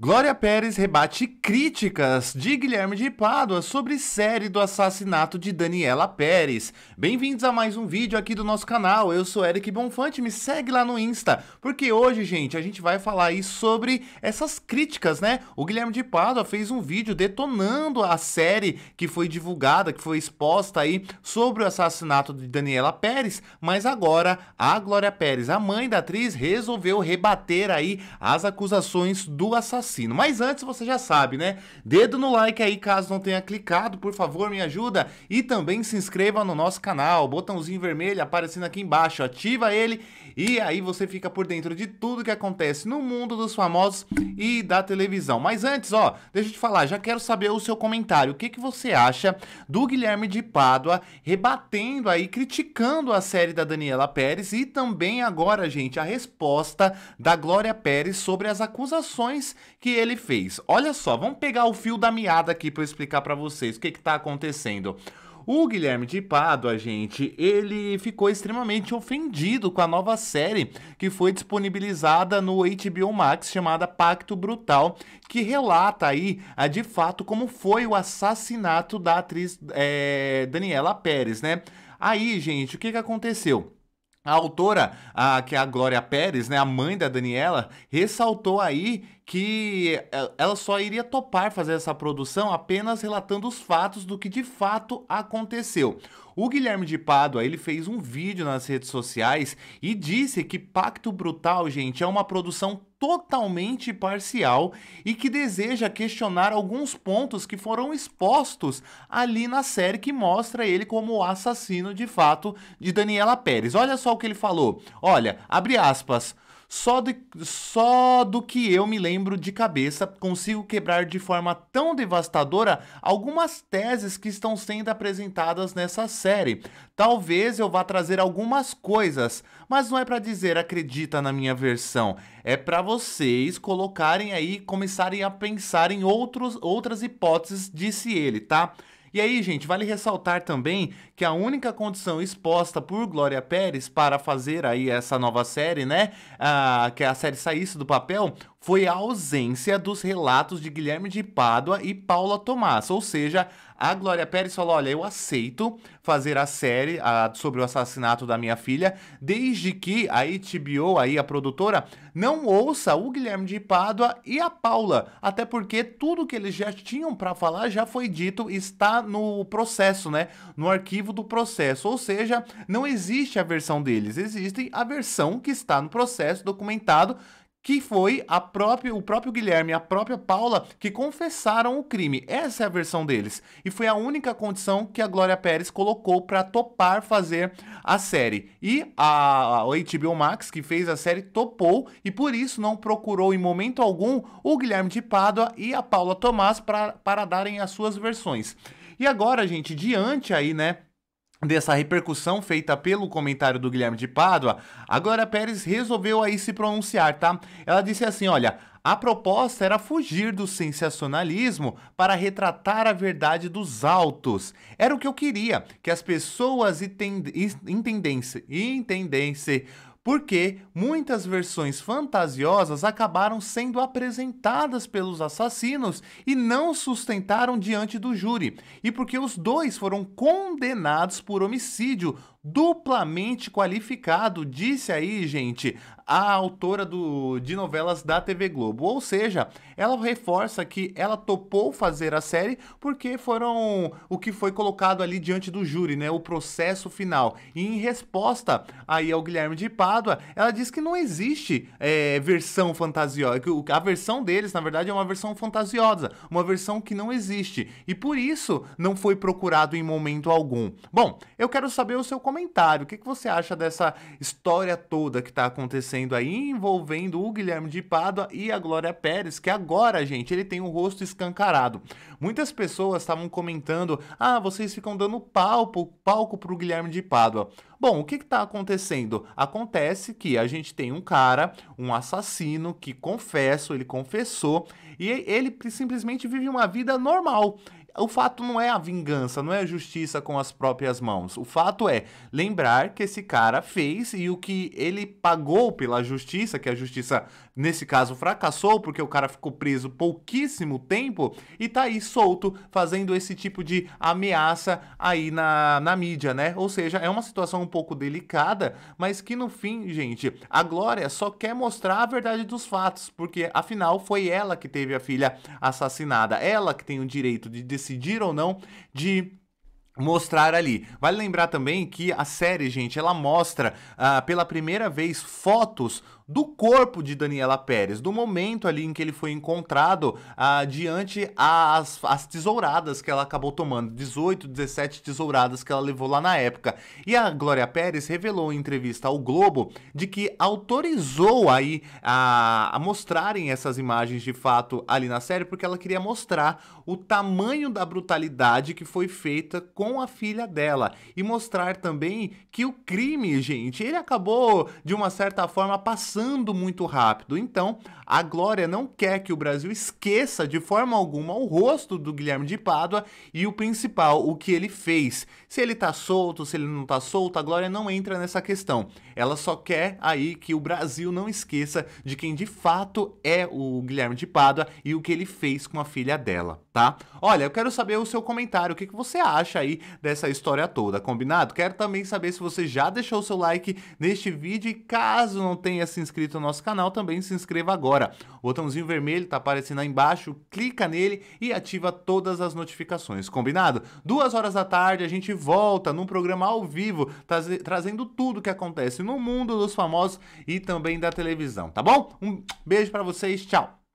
Glória Pérez rebate críticas de Guilherme de Pádua sobre série do assassinato de Daniela Pérez. Bem-vindos a mais um vídeo aqui do nosso canal. Eu sou Eric Bonfante, me segue lá no Insta, porque hoje, gente, a gente vai falar aí sobre essas críticas, né? O Guilherme de Pádua fez um vídeo detonando a série que foi divulgada, que foi exposta aí sobre o assassinato de Daniela Pérez, mas agora a Glória Pérez, a mãe da atriz, resolveu rebater aí as acusações do assassinato sino. Mas antes você já sabe, né? Dedo no like aí caso não tenha clicado, por favor, me ajuda. E também se inscreva no nosso canal, botãozinho vermelho aparecendo aqui embaixo, ativa ele e aí você fica por dentro de tudo que acontece no mundo dos famosos e da televisão. Mas antes, ó, deixa eu te falar, já quero saber o seu comentário. O que, que você acha do Guilherme de Pádua rebatendo aí, criticando a série da Daniela Pérez e também agora, gente, a resposta da Glória Pérez sobre as acusações que ele fez. Olha só, vamos pegar o fio da meada aqui para explicar para vocês o que está acontecendo. O Guilherme de Pádua, gente, ele ficou extremamente ofendido com a nova série que foi disponibilizada no HBO Max chamada Pacto Brutal, que relata aí ah, de fato como foi o assassinato da atriz é, Daniela Pérez, né? Aí, gente, o que, que aconteceu? A autora, a, que é a Glória Pérez, né, a mãe da Daniela, ressaltou aí que é, ela só iria topar fazer essa produção apenas relatando os fatos do que de fato aconteceu. O Guilherme de Pádua, ele fez um vídeo nas redes sociais e disse que Pacto Brutal, gente, é uma produção totalmente parcial e que deseja questionar alguns pontos que foram expostos ali na série que mostra ele como o assassino de fato de Daniela Pérez. Olha só o que ele falou. Olha, abre aspas. Só, de, só do que eu me lembro de cabeça, consigo quebrar de forma tão devastadora algumas teses que estão sendo apresentadas nessa série. Talvez eu vá trazer algumas coisas, mas não é para dizer acredita na minha versão, é para vocês colocarem aí, começarem a pensar em outros, outras hipóteses, disse ele, tá? E aí, gente, vale ressaltar também que a única condição exposta por Glória Pérez para fazer aí essa nova série, né, ah, que é a série saísse do papel, foi a ausência dos relatos de Guilherme de Pádua e Paula Tomás. Ou seja, a Glória Pérez falou: olha, eu aceito fazer a série a, sobre o assassinato da minha filha, desde que a HBO, aí a produtora, não ouça o Guilherme de Pádua e a Paula. Até porque tudo que eles já tinham para falar já foi dito, está no processo, né? No arquivo do processo. Ou seja, não existe a versão deles, existe a versão que está no processo documentado que foi a própria, o próprio Guilherme e a própria Paula que confessaram o crime. Essa é a versão deles. E foi a única condição que a Glória Pérez colocou para topar fazer a série. E a, a HBO Max, que fez a série, topou e por isso não procurou em momento algum o Guilherme de Pádua e a Paula Tomás para darem as suas versões. E agora, gente, diante aí, né, dessa repercussão feita pelo comentário do Guilherme de Pádua, a Glória Pérez resolveu aí se pronunciar, tá? Ela disse assim, olha, a proposta era fugir do sensacionalismo para retratar a verdade dos autos. Era o que eu queria, que as pessoas entendessem, entendessem porque muitas versões fantasiosas acabaram sendo apresentadas pelos assassinos e não sustentaram diante do júri, e porque os dois foram condenados por homicídio duplamente qualificado, disse aí, gente, a autora do, de novelas da TV Globo. Ou seja, ela reforça que ela topou fazer a série porque foram o que foi colocado ali diante do júri, né? O processo final. E em resposta aí ao Guilherme de Pádua, ela diz que não existe é, versão fantasiosa. A versão deles, na verdade, é uma versão fantasiosa, uma versão que não existe. E por isso não foi procurado em momento algum. Bom, eu quero saber o seu comentário. O que, que você acha dessa história toda que está acontecendo? acontecendo aí envolvendo o Guilherme de Pádua e a Glória Pérez, que agora, gente, ele tem o rosto escancarado. Muitas pessoas estavam comentando: "Ah, vocês ficam dando palco, palco pro Guilherme de Pádua". Bom, o que está acontecendo? Acontece que a gente tem um cara, um assassino, que confesso, ele confessou, e ele simplesmente vive uma vida normal. O fato não é a vingança, não é a justiça com as próprias mãos. O fato é lembrar que esse cara fez e o que ele pagou pela justiça, que a justiça nesse caso fracassou porque o cara ficou preso pouquíssimo tempo e tá aí solto fazendo esse tipo de ameaça aí na, na mídia, né? Ou seja, é uma situação um pouco delicada, mas que no fim, gente, a Glória só quer mostrar a verdade dos fatos, porque afinal foi ela que teve a filha assassinada, ela que tem o direito de decidir decidir ou não de mostrar ali. Vale lembrar também que a série, gente, ela mostra uh, pela primeira vez fotos do corpo de Daniela Pérez, do momento ali em que ele foi encontrado ah, diante as, as tesouradas que ela acabou tomando, 18, 17 tesouradas que ela levou lá na época. E a Glória Pérez revelou em entrevista ao Globo de que autorizou aí a, a mostrarem essas imagens de fato ali na série, porque ela queria mostrar o tamanho da brutalidade que foi feita com a filha dela e mostrar também que o crime, gente, ele acabou de uma certa forma passando passando muito rápido. Então, a Glória não quer que o Brasil esqueça de forma alguma o rosto do Guilherme de Pádua e o principal, o que ele fez. Se ele tá solto, se ele não tá solto, a Glória não entra nessa questão. Ela só quer aí que o Brasil não esqueça de quem de fato é o Guilherme de Pádua e o que ele fez com a filha dela tá? Olha, eu quero saber o seu comentário, o que, que você acha aí dessa história toda, combinado? Quero também saber se você já deixou o seu like neste vídeo e caso não tenha se inscrito no nosso canal, também se inscreva agora. O botãozinho vermelho tá aparecendo aí embaixo, clica nele e ativa todas as notificações, combinado? Duas horas da tarde a gente volta num programa ao vivo, trazendo tudo que acontece no mundo dos famosos e também da televisão, tá bom? Um beijo para vocês, tchau!